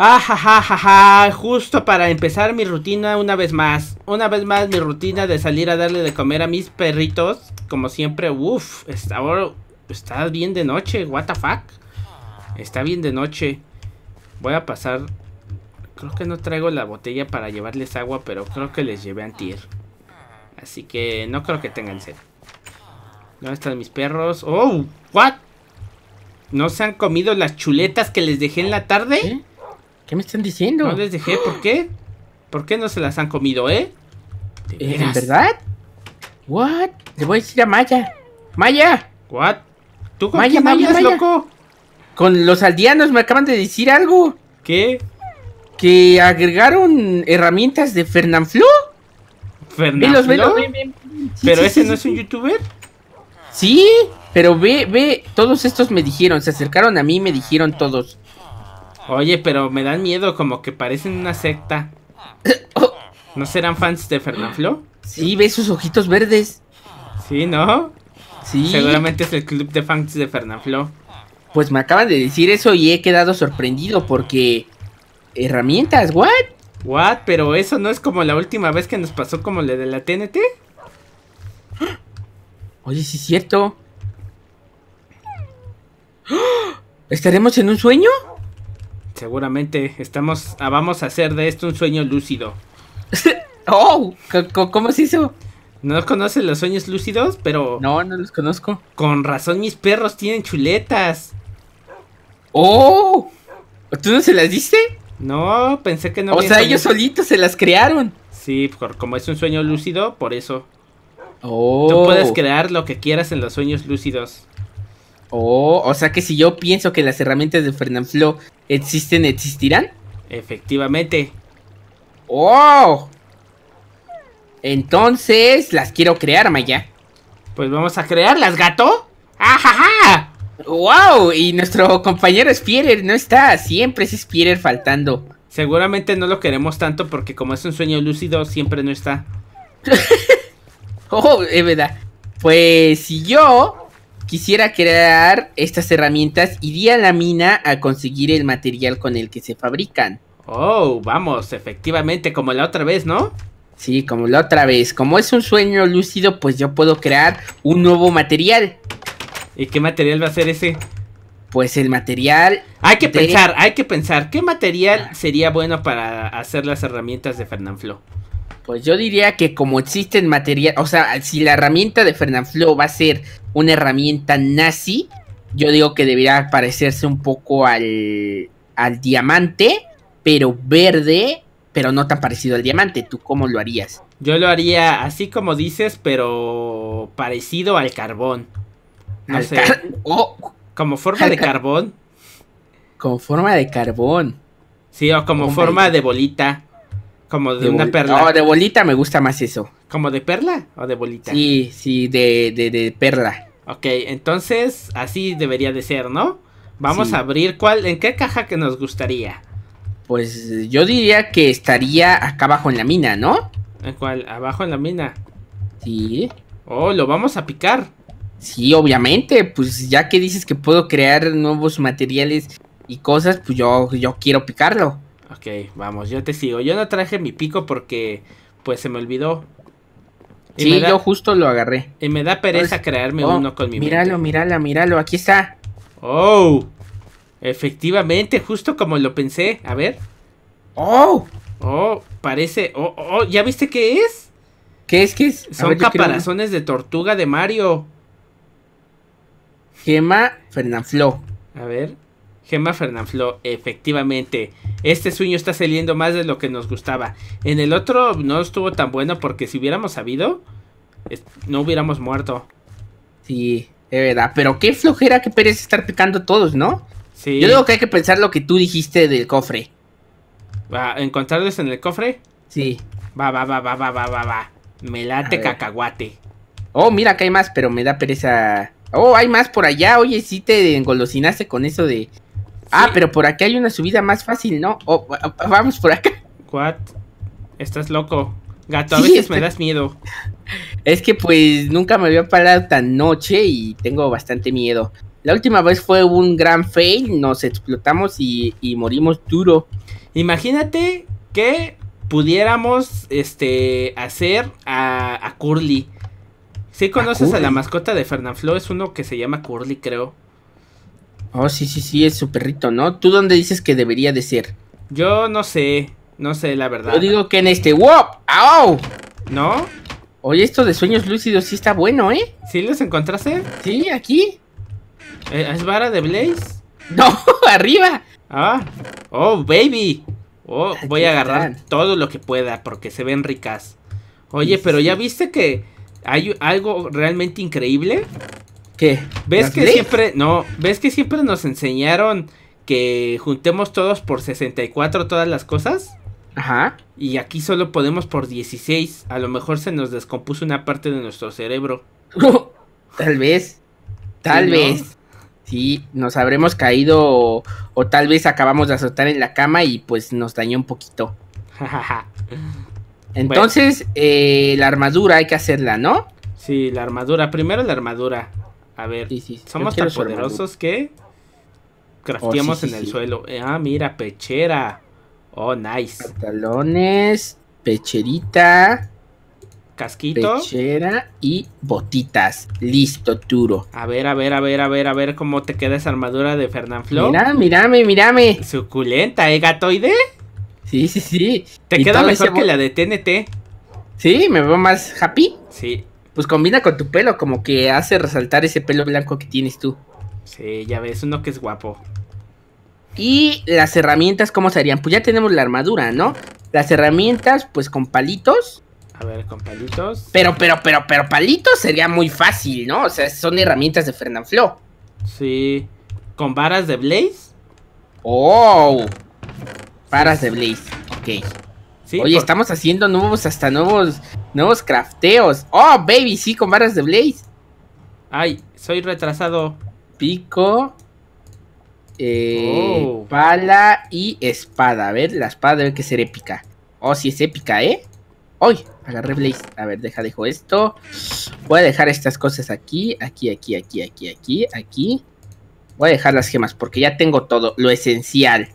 Ah, ja, justo para empezar mi rutina una vez más. Una vez más mi rutina de salir a darle de comer a mis perritos. Como siempre, uff, ahora está bien de noche, what the fuck. Está bien de noche. Voy a pasar... Creo que no traigo la botella para llevarles agua, pero creo que les llevé antier. Así que no creo que tengan sed. ¿Dónde están mis perros? ¡Oh! ¿What? ¿No se han comido las chuletas que les dejé en la tarde? ¿Qué me están diciendo? No les dejé, ¿por qué? ¿Por qué no se las han comido, eh? ¿En verdad? What? Le voy a decir a Maya. Maya. What? ¿Tú con Maya, quién loco? Con los aldeanos me acaban de decir algo. ¿Qué? Que agregaron herramientas de Fernanfloo. ¿Fernanfloo? ¿Pero ese no es un youtuber? Sí, pero ve, ve, todos estos me dijeron, se acercaron a mí y me dijeron todos. Oye, pero me dan miedo, como que parecen una secta. ¿No serán fans de Fernanfloo? Sí, ve sus ojitos verdes. Sí, ¿no? Sí. Seguramente es el club de fans de Fernanfloo. Pues me acaba de decir eso y he quedado sorprendido porque... Herramientas, ¿what? ¿What? Pero eso no es como la última vez que nos pasó como la de la TNT. Oye, sí es cierto. ¿Estaremos en un sueño? Seguramente estamos ah, vamos a hacer de esto un sueño lúcido. oh, ¿cómo se hizo? ¿No conocen los sueños lúcidos? Pero No, no los conozco. Con razón mis perros tienen chuletas. Oh, ¿tú no se las diste? No, pensé que no. O sea, ellos solitos se las crearon. Sí, como es un sueño lúcido, por eso. Oh. Tú puedes crear lo que quieras en los sueños lúcidos. Oh, o sea que si yo pienso que las herramientas de Fernanfloo ¿Existen, existirán? Efectivamente. ¡Oh! Entonces, las quiero crear, Maya. Pues vamos a crearlas, gato. ¡Ajaja! ¡Wow! Y nuestro compañero Spierer no está. Siempre es Spierer faltando. Seguramente no lo queremos tanto porque como es un sueño lúcido, siempre no está. oh, es verdad. Pues si yo Quisiera crear estas herramientas, iría a la mina a conseguir el material con el que se fabrican. Oh, vamos, efectivamente, como la otra vez, ¿no? Sí, como la otra vez. Como es un sueño lúcido, pues yo puedo crear un nuevo material. ¿Y qué material va a ser ese? Pues el material... Hay que pensar, hay que pensar. ¿Qué material sería bueno para hacer las herramientas de Fernanflo? Pues yo diría que como existen material, o sea, si la herramienta de Flow va a ser una herramienta nazi, yo digo que debería parecerse un poco al, al diamante, pero verde, pero no tan parecido al diamante. ¿Tú cómo lo harías? Yo lo haría así como dices, pero parecido al carbón. No sea. Oh. Como forma de carbón. Como forma de carbón. Sí, o como forma de bolita. Como de, una perla. No, de bolita me gusta más eso. ¿Como de perla o de bolita? Sí, sí, de, perla. Ok, entonces así debería de ser, ¿no? Vamos a abrir cuál, en qué caja que nos gustaría. Pues yo diría que estaría acá abajo en la mina, ¿no? ¿En cuál? Abajo en la mina. Sí. Oh, lo vamos a picar. Sí, obviamente, pues ya que dices que puedo crear nuevos materiales y cosas, pues yo, yo quiero picarlo. Ok, vamos, yo te sigo. Yo no traje mi pico porque pues se me olvidó. Y sí, yo justo lo agarré. Y me da pereza crearme oh, uno con mi Míralo, míralo, míralo, aquí está. Oh, efectivamente, justo como lo pensé. A ver. Oh. Oh, parece... Oh, oh, ¿ya viste qué es? ¿Qué es, que es? Son caparazones de tortuga de Mario. Gema Fernanfló. A ver. Gemma Fernanfloo, efectivamente. Este sueño está saliendo más de lo que nos gustaba. En el otro no estuvo tan bueno porque si hubiéramos sabido, no hubiéramos muerto. Sí, es verdad. Pero qué flojera que pereza estar picando todos, ¿no? Sí. Yo digo que hay que pensar lo que tú dijiste del cofre. ¿Va a encontrarlos en el cofre? Sí. Va, va, va, va, va, va, va, va. Me late cacahuate. Oh, mira que hay más, pero me da pereza. Oh, hay más por allá. Oye, sí te engolosinaste con eso de Ah, pero por aquí hay una subida más fácil, ¿no? vamos por acá. ¿What? Estás loco. Gato, a veces me das miedo. Es que pues nunca me había parado tan noche y tengo bastante miedo. La última vez fue un gran fail, nos explotamos y, morimos duro. Imagínate que pudiéramos este hacer a, Curly. Si ¿Sí conoces a, la mascota de Fernanfloo, es uno que se llama Curly, creo. Oh, sí, sí, sí, es su perrito, ¿no? ¿Tú dónde dices que debería de ser? Yo no sé, no sé, la verdad. Yo digo que en este... ¡Wow! ¡Au! ¿No? Oye, esto de sueños lúcidos sí está bueno, ¿eh? ¿Sí los encontraste? Sí, aquí. Eh, ¿Es vara de Blaze? No, arriba. Ah, oh, baby. Oh, voy a agarrar todo lo que pueda porque se ven ricas. Oye, pero ¿ya viste que hay algo realmente increíble? ¿Qué? ¿Ves que siempre, no, ves que siempre nos enseñaron que juntemos todos por 64 todas las cosas? Ajá. Y aquí solo podemos por 16. A lo mejor se nos descompuso una parte de nuestro cerebro. tal vez. Tal vez. Sí, nos habremos caído o, tal vez acabamos de azotar en la cama y pues nos dañó un poquito. Entonces, eh, la armadura hay que hacerla, ¿no? Sí, la armadura. Primero la armadura. A ver, somos tan poderosos que crafteamos oh, en el suelo. ah, mira, pechera. Oh, nice. Pantalones, pecherita. Casquito. Pechera y botitas. Listo, duro. A ver, a ver, a ver, a ver, a ver cómo te queda esa armadura de Flo. Mira, mírame, mírame. Suculenta, ¿eh, gatoide? Sí, sí, sí. Te queda mejor que la de TNT. Sí, me veo más happy. Sí pues combina con tu pelo, como que hace resaltar ese pelo blanco que tienes tú. Sí, ya ves, uno que es guapo. Y las herramientas, ¿cómo serían? Pues ya tenemos la armadura, ¿no? Las herramientas, pues con palitos. A ver, con palitos. Pero, pero, pero, pero palitos sería muy fácil, ¿no? O sea, son herramientas de Fernanfloo. Sí. ¿Con varas de Blaze? ¡Oh! Varas de Blaze, ok. Sí, Oye, estamos haciendo nuevos, hasta nuevos Nuevos crafteos. Oh, baby, sí, con barras de blaze. Ay, soy retrasado. Pico. Eh, oh. Pala y espada. A ver, la espada debe que ser épica. Oh, sí es épica, ¿eh? ¡Ay! Agarré Blaze. A ver, deja, dejo esto. Voy a dejar estas cosas aquí, aquí, aquí, aquí, aquí, aquí, aquí. Voy a dejar las gemas porque ya tengo todo, lo esencial.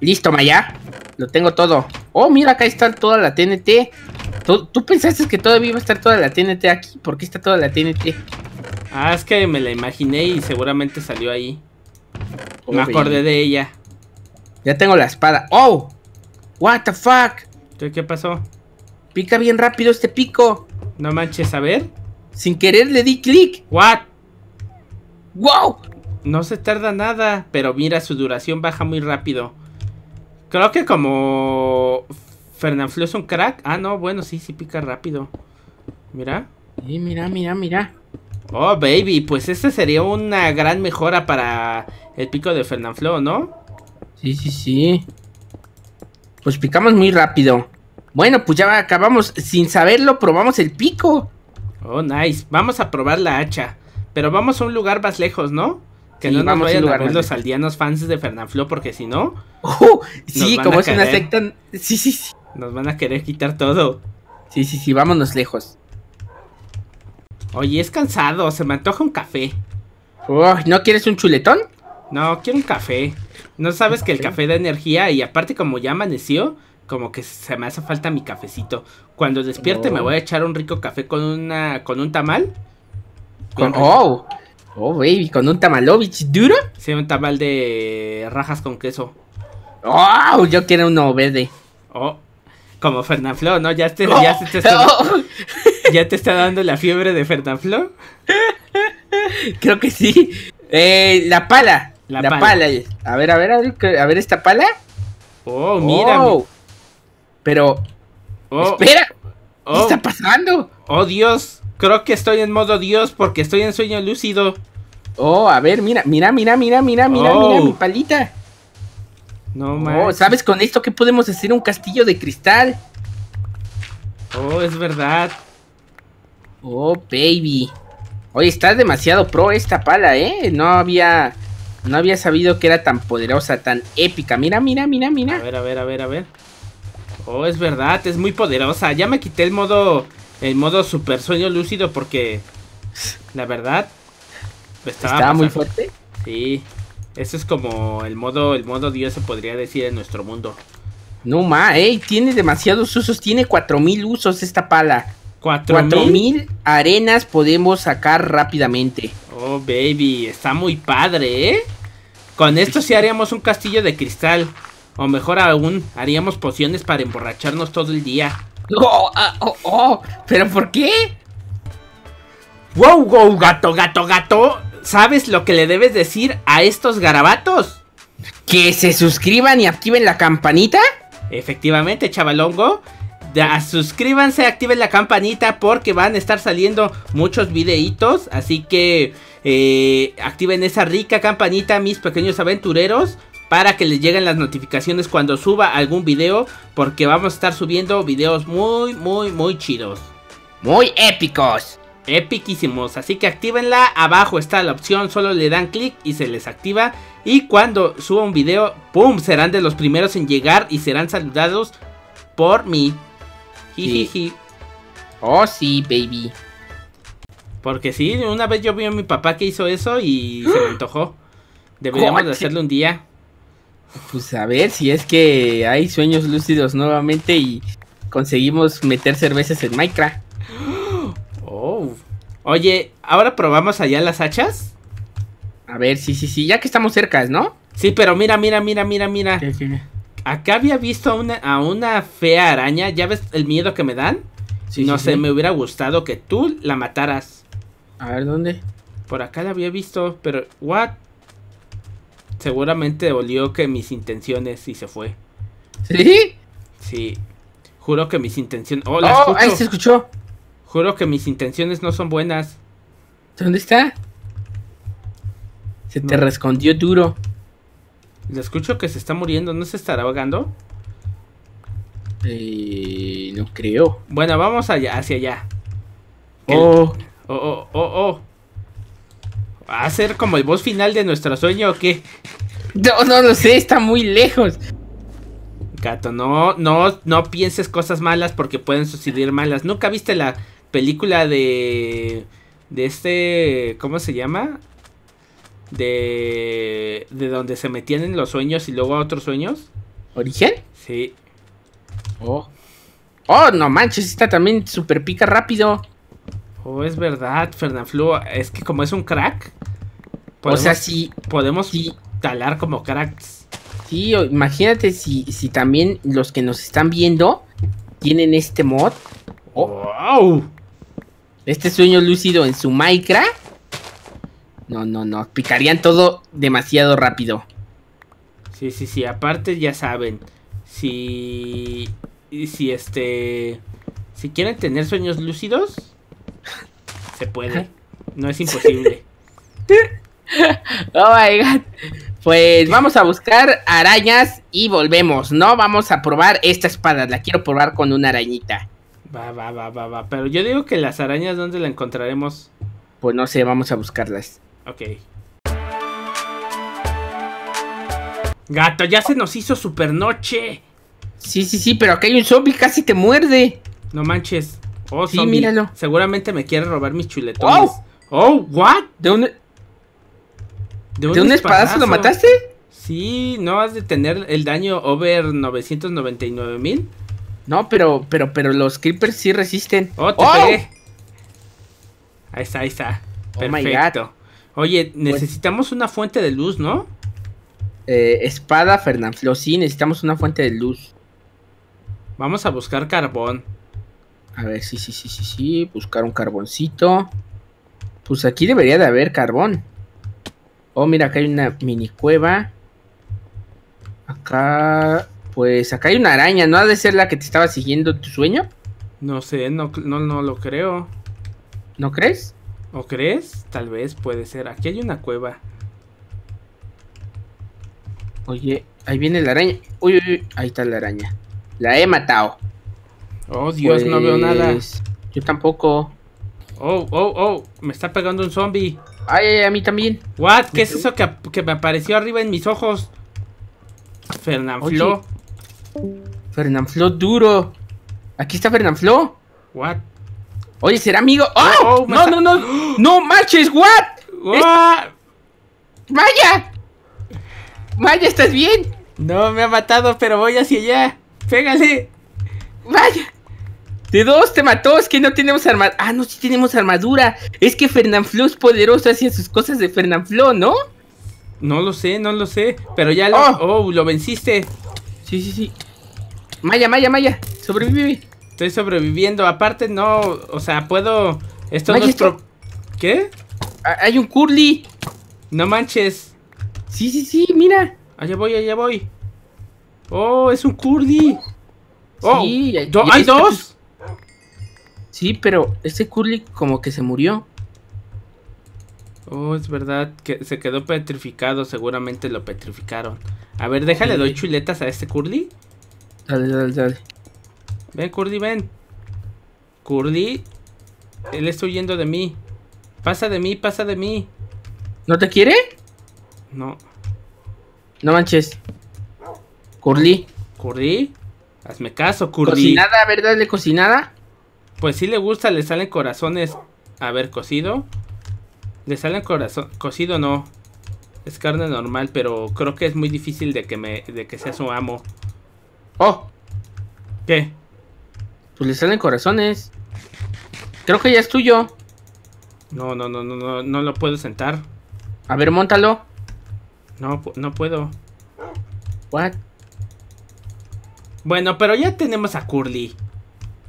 Listo, Maya. Lo tengo todo. Oh, mira, acá está toda la TNT. ¿Tú, pensaste que todavía iba a estar toda la TNT aquí? ¿Por qué está toda la TNT Ah, es que me la imaginé y seguramente salió ahí. me acordé de ella. Ya tengo la espada. ¡Oh! ¡What the fuck! ¿Qué pasó? Pica bien rápido este pico. No manches, a ver. Sin querer le di clic. ¿What? ¡Wow! No se tarda nada, pero mira, su duración baja muy rápido. Creo que como Fernanfloo es un crack. Ah, no, bueno, sí, sí pica rápido. Mira. Sí, mira, mira, mira. Oh, baby, pues esta sería una gran mejora para el pico de Fernanfloo, ¿no? Sí, sí, sí. Pues picamos muy rápido. Bueno, pues ya acabamos. Sin saberlo, probamos el pico. Oh, nice. Vamos a probar la hacha. Pero vamos a un lugar más lejos, ¿no? Que no nos vayan a, ver los aldeanos fans de Fernanfloo, porque si no. Oh, sí, como es una ¿eh? secta. Sí, sí, sí. Nos van a querer quitar todo. Sí, sí, sí, vámonos lejos. Oye, es cansado, se me antoja un café. ¿No quieres un chuletón? No, quiero un café. ¿No sabes que el café da energía y aparte como ya amaneció, como que se me hace falta mi cafecito. Cuando despierte me oh. voy a echar un rico café con una con un tamal. oh, oh baby, con un tamalovich duro. Sí, un tamal de rajas con queso. Oh, yo quiero uno verde. Oh, como Fernanfloo, ¿no? Ya te, ya, te, está, ya te está dando la fiebre de Fernanfloo. Creo que sí. Eh, la pala. La, pala. A ver, a ver, a ver, esta pala. Oh, mira. Oh. pero. Oh, espera. ¿Qué oh. está pasando? Oh, Dios. Creo que estoy en modo Dios porque estoy en sueño lúcido. Oh, a ver, mira, mira, mira, mira, mira, mira, mira mi palita. No mames. Oh, ¿Sabes con esto que podemos hacer un castillo de cristal? Oh, es verdad. Oh, baby. Oye, está demasiado pro esta pala, ¿eh? No había... No había sabido que era tan poderosa, tan épica. Mira, mira, mira, mira. A ver, a ver, a ver, a ver. Oh, es verdad, es muy poderosa. Ya me quité el modo... El modo super sueño lúcido porque... La verdad... ¿Estaba muy fuerte. Sí. Ese es como el modo, el modo Dios se podría decir en nuestro mundo. No ma, ey, tiene demasiados usos, tiene 4000 usos esta pala. 4000 arenas podemos sacar rápidamente. Oh, baby, está muy padre, ¿eh? Con esto sí haríamos un castillo de cristal. O mejor aún, haríamos pociones para emborracharnos todo el día. Oh, oh, oh, ¿Pero por qué? ¡Wow, wow, gato, gato, gato! ¿Sabes lo que le debes decir a estos garabatos? ¿Que se suscriban y activen la campanita? Efectivamente, chavalongo. suscríbanse, activen la campanita porque van a estar saliendo muchos videitos. Así que eh, activen esa rica campanita, mis pequeños aventureros. Para que les lleguen las notificaciones cuando suba algún video. Porque vamos a estar subiendo videos muy, muy, muy chidos. Muy épicos epiquísimos, así que actívenla, abajo está la opción, solo le dan clic y se les activa y cuando suba un video, ¡pum! serán de los primeros en llegar y serán saludados por mí. Jijiji. Oh sí, baby. Porque sí, una vez yo vi a mi papá que hizo eso y se me antojó. Deberíamos de hacerlo un día. Pues a ver si es que hay sueños lúcidos nuevamente y conseguimos meter cervezas en Minecraft. ¡Ah! Oye, ¿ahora probamos allá las hachas? A ver, sí, sí, sí, ya que estamos cerca, ¿no? Sí, pero mira, mira, mira, mira, mira. Acá había visto a una, a una fea araña, ¿ya ves el miedo que me dan? Sí, no sé, me hubiera gustado que tú la mataras. A ver, ¿dónde? Por acá la había visto, pero... ¿What? Seguramente olió que mis intenciones y se fue. ¿Sí? Sí. Juro que mis intenciones... ¡Oh, oh ¡Ahí se escuchó! Juro que mis intenciones no son buenas. ¿Dónde está? Se te res::con::dió respondió duro. Le escucho que se está muriendo, ¿no se estará ahogando? Eh, no creo. Bueno, vamos allá, hacia allá. Oh. oh. oh. oh, oh, ¿Va a ser como el voz final de nuestro sueño o qué? No, no lo sé, está muy lejos. Gato, no, no, no pienses cosas malas porque pueden suceder malas. ¿Nunca viste la película de. De este. ¿Cómo se llama? De. De donde se metían en los sueños y luego a otros sueños. ¿Origen? Sí. Oh. Oh, no manches, esta también super pica rápido. Oh, es verdad, Fernanfloo. Es que como es un crack. o sea, sí. Podemos talar como cracks. Sí, imagínate si, si también los que nos están viendo tienen este mod. Oh. ¡Wow! este sueño lúcido en su Minecraft. No, no, no. Picarían todo demasiado rápido. Sí, sí, sí. Aparte, ya saben. Si. Si este. Si quieren tener sueños lúcidos. Se puede. No es imposible. oh my god. Pues vamos a buscar arañas y volvemos, ¿no? Vamos a probar esta espada. La quiero probar con una arañita. Va, va, va, va, va. Pero yo digo que las arañas, ¿dónde la encontraremos? Pues no sé, vamos a buscarlas. Ok. Gato, ya se nos hizo supernoche. Sí, sí, sí, pero acá hay un zombie, casi te muerde. No manches. Oh, sí, míralo. Seguramente me quiere robar mis chuletones. Oh, oh what? ¿De un, e-, ¿De un, ¿De espadazo, lo mataste? Sí, ¿no vas de tener el daño over 999 mil? No, pero, pero, pero los creepers sí resisten. ¡Oh, te ¡Oh! pegué! Ahí está, ahí está. Oh, Perfecto. Oye, necesitamos una fuente de luz, ¿no? Eh, espada, Fernanfloo. Sí, necesitamos una fuente de luz. Vamos a buscar carbón. A ver, sí, sí, sí, sí, sí. Buscar un carboncito. Pues aquí debería de haber carbón. Oh, mira, acá hay una mini cueva. Acá pues acá hay una araña, ¿no ha de ser la que te estaba siguiendo tu sueño? No sé, no, no, no lo creo. ¿No crees? ¿O crees? Tal vez puede ser. Aquí hay una cueva. Oye, ahí viene la araña. Uy, uy, uy. ahí está la araña. La he matado. Oh, Dios, no veo nada. Pues, yo tampoco. Oh, oh, oh, me está pegando un zombie. Ay, ay, a mí también. What? ¿Qué es eso que, que, me apareció arriba en mis ojos? Fernanfloo. Fernanfloo duro. Aquí está Fernanfloo. What? Oye, será amigo. Oh, oh, no, no, no, no. no manches, what? ¡Vaya! ¡Vaya, estás bien! No, me ha matado, pero voy hacia allá. Pégale. ¡Vaya! De dos te mató, es que no tenemos armadura. Ah, no, sí tenemos armadura. Es que Fernanfloo es poderoso hacia sus cosas de Fernanfloo, ¿no? No lo sé, no lo sé. Pero ya lo. Oh. lo venciste. Sí, sí, sí. Maya, Maya, Maya, sobrevive. Estoy sobreviviendo. Aparte, no, o sea, puedo. esto no es ¿Qué? Ah, hay un curly. No manches. Sí, sí, sí, mira. Allá voy, allá voy. Oh, es un curly. Oh, hay dos. Sí, pero este curly como que se murió. Oh, es verdad, que se quedó petrificado, seguramente lo petrificaron. A ver, déjale, doy chuletas a este Curly. Dale, dale, dale. Ven, Curly, ven. Curly, él está huyendo de mí. Pasa de mí, pasa de mí. ¿No te quiere? No. No manches. Curly. Curly, hazme caso, Curly. Cocinada, ¿verdad? ¿Le cocinada? Pues sí le gusta, le salen corazones. A ver, cocido. Le salen corazones corazón. Cocido no. Es carne normal, pero creo que es muy difícil de que me. de que sea su amo. ¡Oh! ¿Qué? Pues le salen corazones. Creo que ya es tuyo. No, no, no, no, no, no lo puedo sentar. A ver, montalo. No, no puedo. What? Bueno, pero ya tenemos a Curly.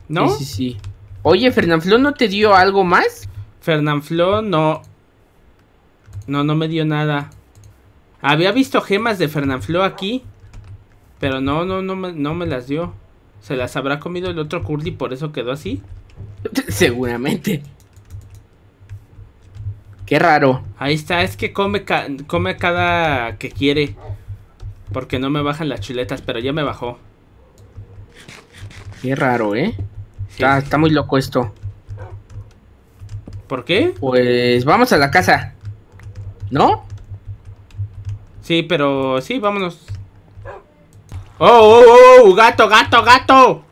¿No? Sí, sí, sí. Oye, Fernanfloo, ¿no te dio algo más? Fernanfloo no. No, no me dio nada. Había visto gemas de Fernanfloo aquí. Pero no, no, no me, no me las dio. ¿Se las habrá comido el otro Curly por eso quedó así? Seguramente. Qué raro. Ahí está, es que come, come cada que quiere. Porque no me bajan las chuletas, pero ya me bajó. Qué raro, ¿eh? está muy loco esto. ¿Por qué? Pues vamos a la casa. ¿No? Sí, pero sí, vámonos. Oh, ¡Oh, oh, oh! ¡Gato, gato, gato!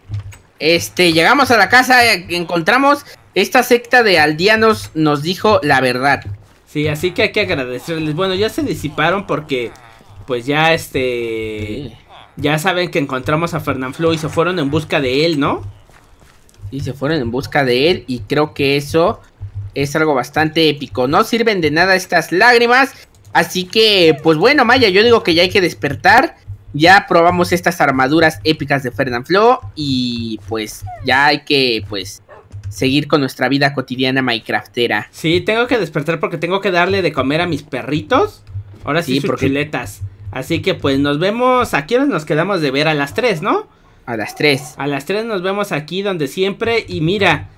Este, llegamos a la casa, encontramos esta secta de aldeanos, nos dijo la verdad. Sí, así que hay que agradecerles. Bueno, ya se disiparon porque, pues ya este. Ya saben que encontramos a Fernanfloo y se fueron en busca de él, ¿no? Y se fueron en busca de él, y creo que eso es algo bastante épico. No sirven de nada estas lágrimas. Así que, pues bueno, Maya, yo digo que ya hay que despertar. Ya probamos estas armaduras épicas de Fernand Flo. Y pues ya hay que, pues, seguir con nuestra vida cotidiana Minecraftera. Sí, tengo que despertar porque tengo que darle de comer a mis perritos. Ahora sí, sí Así que pues nos vemos. Aquí nos quedamos de ver a las 3, ¿no? A las 3. A las 3 nos vemos aquí donde siempre. Y mira,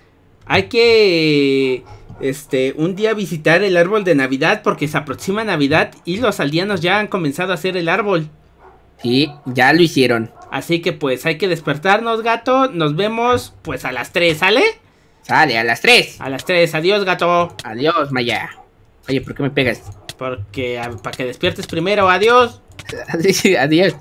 hay que este, un día visitar el árbol de Navidad porque se aproxima Navidad y los aldeanos ya han comenzado a hacer el árbol. Sí, ya lo hicieron. Así que pues hay que despertarnos, gato. Nos vemos pues a las 3, ¿sale? Sale, a las 3. A las 3, adiós, gato. Adiós, Maya. Oye, ¿por qué me pegas? Porque para que despiertes primero, adiós. adiós.